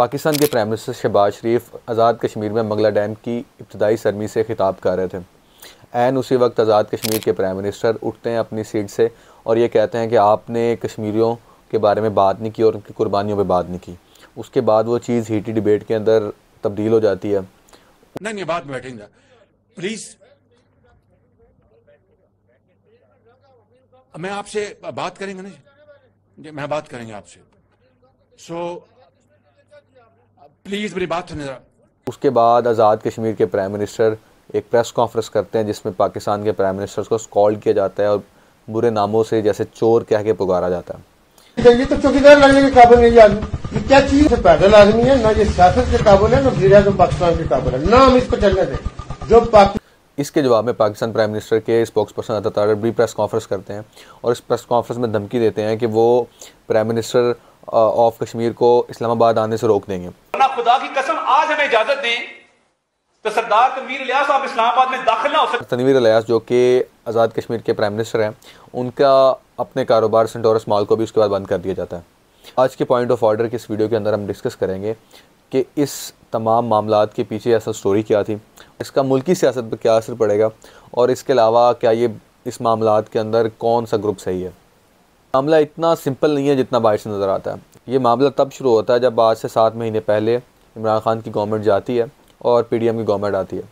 पाकिस्तान के prime minister Shahbaz Sharif Azad Kashmir में Mangla dam की इब्तदाई सरमी से खिताब कर रहे थे एन उसी वक्त आज़ाद कश्मीर के प्राइम मिनिस्टर उठते हैं अपनी सीट से और ये कहते हैं कि आपने कश्मीरियों के बारे में बात नहीं की और उनकी कुर्बानियों पर बात नहीं की उसके बाद वो चीज़ हीटी डिबेट के अंदर तब्दील हो जाती है नहीं नहीं बात बैठेंगे प्लीज़ मैं आपसे बात करेंगे नहीं मैं बात करेंगे आपसे सो so, प्लीज़ मेरी बात सुनिए उसके बाद आज़ाद कश्मीर के प्राइम मिनिस्टर एक प्रेस कॉन्फ्रेंस करते हैं जिसमें पाकिस्तान के प्राइम मिनिस्टर को स्कॉल किया जाता है और बुरे नामों से जैसे चोर कह के पुकारा जाता है ये तो चौकीदार लड़ने के काबिल नहीं आदमी ये क्या चीज है पैदल आदमी है ना ये सियासत के काबुल है ना फिर पाकिस्तान के काबुल है ना हम इसको चलने दें जो इसके जवाब में पाकिस्तान प्राइम मिनिस्टर के स्पोक्स पर्सन अता भी प्रेस कॉन्फ्रेंस करते हैं और इस प्रेस कॉन्फ्रेंस में धमकी देते हैं कि वो प्राइम मिनिस्टर ऑफ कश्मीर को इस्लामाबाद आने से रोक देंगे खुदा की कसम आज हमें इजाजत दें तो सरदार तनवीर लियास आप इस्लामाबाद में दाखिल ना हो सकते तनवीर लियास जो कि आज़ाद कश्मीर के प्राइम मिनिस्टर हैं उनका अपने कारोबार सेंटोरस मॉल को भी उसके बाद बंद कर दिया जाता है आज के पॉइंट ऑफ ऑर्डर के इस वीडियो के अंदर हम डिस्कस करेंगे कि इस तमाम मामला के पीछे असल स्टोरी क्या थी इसका मुल्की सियासत पर क्या असर पड़ेगा और इसके अलावा क्या ये इस मामला के अंदर कौन सा ग्रुप सही है मामला इतना सिंपल नहीं है जितना बाहर से नज़र आता है ये मामला तब शुरू होता है जब आज से सात महीने पहले इमरान खान की गवर्नमेंट जाती है और पी डी एम की गवर्नमेंट आती है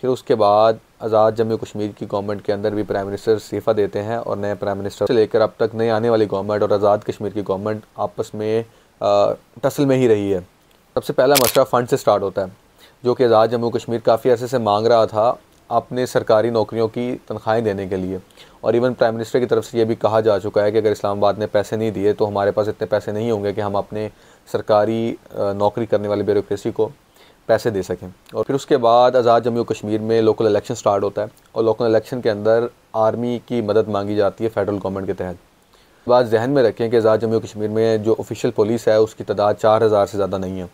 फिर उसके बाद आज़ाद जम्मू कश्मीर की गवर्नमेंट के अंदर भी प्राइम मिनिस्टर इस्तीफ़ा देते हैं और नए प्राइम मिनिस्टर से लेकर अब तक नए आने वाली गवर्नमेंट और आज़ाद कश्मीर की गवर्नमेंट आपस में टसल में ही रही है सबसे पहला मसला फ़ंड से स्टार्ट होता है जो कि आज़ाद जम्मू कश्मीर काफ़ी अरसे से मांग रहा था अपने सरकारी नौकरियों की तनख्वाहें देने के लिए और इवन प्राइम मिनिस्टर की तरफ से ये भी कहा जा चुका है कि अगर इस्लामाबाद ने पैसे नहीं दिए तो हमारे पास इतने पैसे नहीं होंगे कि हम अपने सरकारी नौकरी करने वाले ब्यूरोक्रेसी को पैसे दे सकें और फिर उसके बाद आज़ाद जम्मू कश्मीर में लोकल इलेक्शन स्टार्ट होता है और लोकल इलेक्शन के अंदर आर्मी की मदद मांगी जाती है फेडरल गवर्नमेंट के तहत बात जहन में रखें कि आज़ाद जम्मू कश्मीर में जो ऑफिशियल पुलिस है उसकी तादाद चार हज़ार से ज़्यादा नहीं है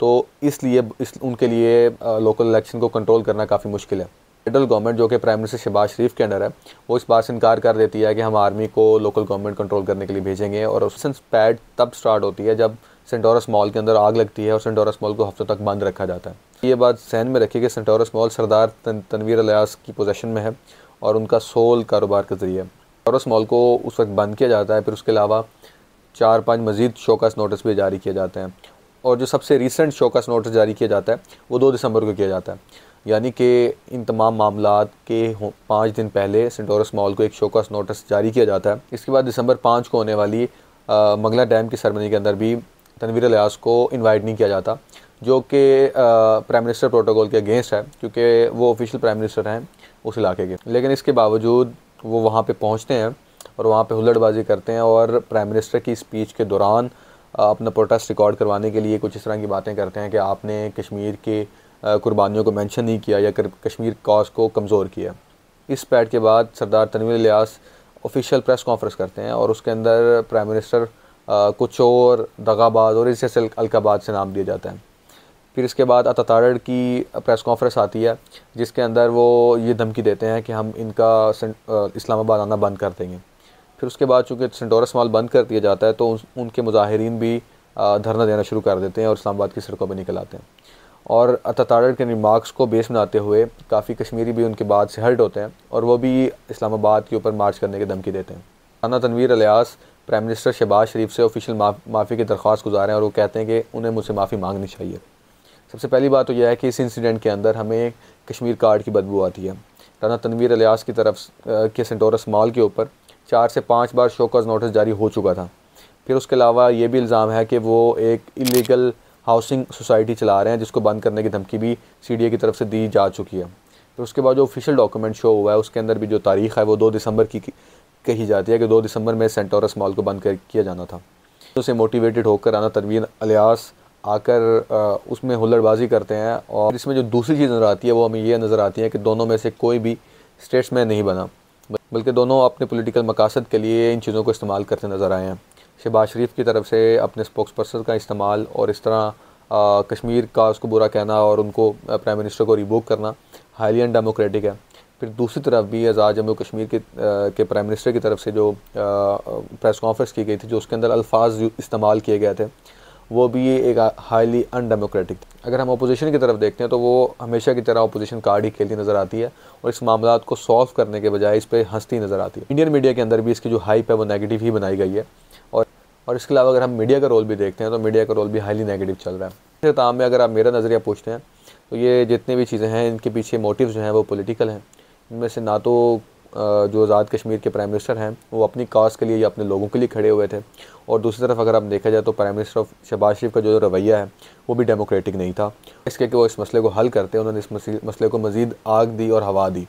तो इसलिए इस उनके लिए लोकल इलेक्शन को कंट्रोल करना काफ़ी मुश्किल है फेडरल गवर्नमेंट जो कि प्राइम मिनिस्टर शहबाज शरीफ के अंडर है वो इस बात से इनकार कर देती है कि हम आर्मी को लोकल गवर्नमेंट कंट्रोल करने के लिए भेजेंगे और सेंस पैड तब स्टार्ट होती है जब सेंटोरस मॉल के अंदर आग लगती है और सेंटोरस मॉल को हफ्तों तक बंद रखा जाता है ये बात सहन में रखी कि सेंटोरस मॉल सरदार तन, तनवीर अलियास की पोजेशन में है और उनका सोल कारोबार के जरिए सेंटोरस मॉल को उस वक्त बंद किया जाता है फिर उसके अलावा चार पाँच मजीद शोकस नोटिस भी जारी किए जाते हैं और जो सबसे रिसेंट शोकस नोटिस जारी किया जाता है वो दो दिसंबर को किया जाता है यानी कि इन तमाम मामला के पाँच दिन पहले सेंटोरस मॉल को एक शोकस नोटिस जारी किया जाता है इसके बाद दिसंबर पाँच को होने वाली मंगला डैम की सरमनी के अंदर भी तनवीर अलियास को इनवाइट नहीं किया जाता जो कि प्राइम मिनिस्टर प्रोटोकॉल के अगेंस्ट है क्योंकि वो ऑफिशियल प्राइम मिनिस्टर हैं उस इलाके के लेकिन इसके बावजूद वो वहाँ पर पहुँचते हैं और वहाँ पर हुल्लड़बाजी करते हैं और प्राइम मिनिस्टर की स्पीच के दौरान अपना प्रोटेस्ट रिकॉर्ड करवाने के लिए कुछ इस तरह की बातें करते हैं कि आपने कश्मीर के कुर्बानियों को मेंशन नहीं किया या कश्मीर कॉज को कमज़ोर किया इस पैड के बाद Sardar Tanveer Ilyas official press conference करते हैं और उसके अंदर प्राइम मिनिस्टर कुचोर दगाबाद और इस जैसे अलकाबाद से नाम दिया जाता है फिर इसके बाद अतारड़ की प्रेस कॉन्फ्रेंस आती है जिसके अंदर वो ये धमकी देते हैं कि हम इनका इस्लामाबाद आना बंद कर देंगे फिर उसके बाद चूँकि सेंटोरस मॉल बंद कर दिया जाता है तो उनके मुजाहरीन भी धरना देना शुरू कर देते हैं और इस्लामाबाद की सड़कों पर निकल आते हैं और अतातारर के रिमार्क्स को बेस बनाते हुए काफ़ी कश्मीरी भी उनके बाद से हर्ट होते हैं और वो भी इस्लामाबाद के ऊपर मार्च करने की धमकी देते हैं अना तनवीर अलियास प्राइम मिनिस्टर शहबाज शरीफ से ऑफिशियल माफ़ी की दरख्वास्त गुजारे हैं और वो कहते हैं कि उन्हें मुझसे माफ़ी मांगनी चाहिए सबसे पहली बात तो यह है कि इस इंसिडेंट के अंदर हमें कश्मीर कार्ड की बदबू आती है राना तनवीर अलियास की तरफ के सेंटोरस मॉल के ऊपर चार से पाँच बार शोकाज नोटिस जारी हो चुका था फिर उसके अलावा ये भी इल्ज़ाम है कि वो एक इलीगल हाउसिंग सोसाइटी चला रहे हैं जिसको बंद करने की धमकी भी सी की तरफ से दी जा चुकी है फिर तो उसके बाद जो ऑफिशियल डॉक्यूमेंट शो हुआ है उसके अंदर भी जो तारीख है वो दो दिसंबर की कही जाती है कि दो दिसंबर में सेंटोरस मॉल को बंद कर किया जाना था तो उसे मोटिवेटेड होकर आना तरवीन अलियास आकर उसमें हुल्लड़बाजी करते हैं और इसमें जो दूसरी चीज़ नज़र आती है वो हमें यह नज़र आती है कि दोनों में से कोई भी स्टेट्स में नहीं बना बल्कि दोनों अपने पॉलिटिकल मकासद के लिए इन चीज़ों को इस्तेमाल करते नज़र आए हैं शहबाज शरीफ की तरफ से अपने स्पोक्स पर्सन का इस्तेमाल और इस तरह आ, कश्मीर का उसको बुरा कहना और उनको प्राइम मिनिस्टर को रिबोक करना हाईली अनडेमोक्रेटिक है फिर दूसरी तरफ भी आज़ाद जम्मू कश्मीर के के प्राइम मिनिस्टर की तरफ से जो आ, प्रेस कॉन्फ्रेंस की गई थी जो उसके अंदर अल्फाज इस्तेमाल किए गए थे वो भी एक हाईली अनडेमोक्रेटिक अगर हम अपोजिशन की तरफ देखते हैं तो वो हमेशा की तरह अपोजिशन कार्ड ही खेलती नज़र आती है और इस मामला को सॉल्व करने के बजाय इस पर हंसती नज़र आती है इंडियन मीडिया के अंदर भी इसकी जो हाइप है वो नेगेटिव ही बनाई गई है और इसके अलावा अगर हम मीडिया का रोल भी देखते हैं तो मीडिया का रोल भी हाईली नेगेटिव चल रहा है इस में अगर आप मेरा नज़रिया पूछते हैं तो ये जितने भी चीज़ें हैं इनके पीछे मोटिव जो हैं वो पोलिटिकल हैं इनमें से ना तो जो आज़ाद कश्मीर के प्राइम मिनिस्टर हैं वो अपनी कास्ट के लिए या अपने लोगों के लिए खड़े हुए थे और दूसरी तरफ अगर आप देखा जाए तो prime minister of Shahbaz Sharif का जो रवैया है वो भी डेमोक्रेटिक नहीं था इसके कि वो इस मसले को हल करते उन्होंने इस मसले को मज़ीद आग दी और हवा दी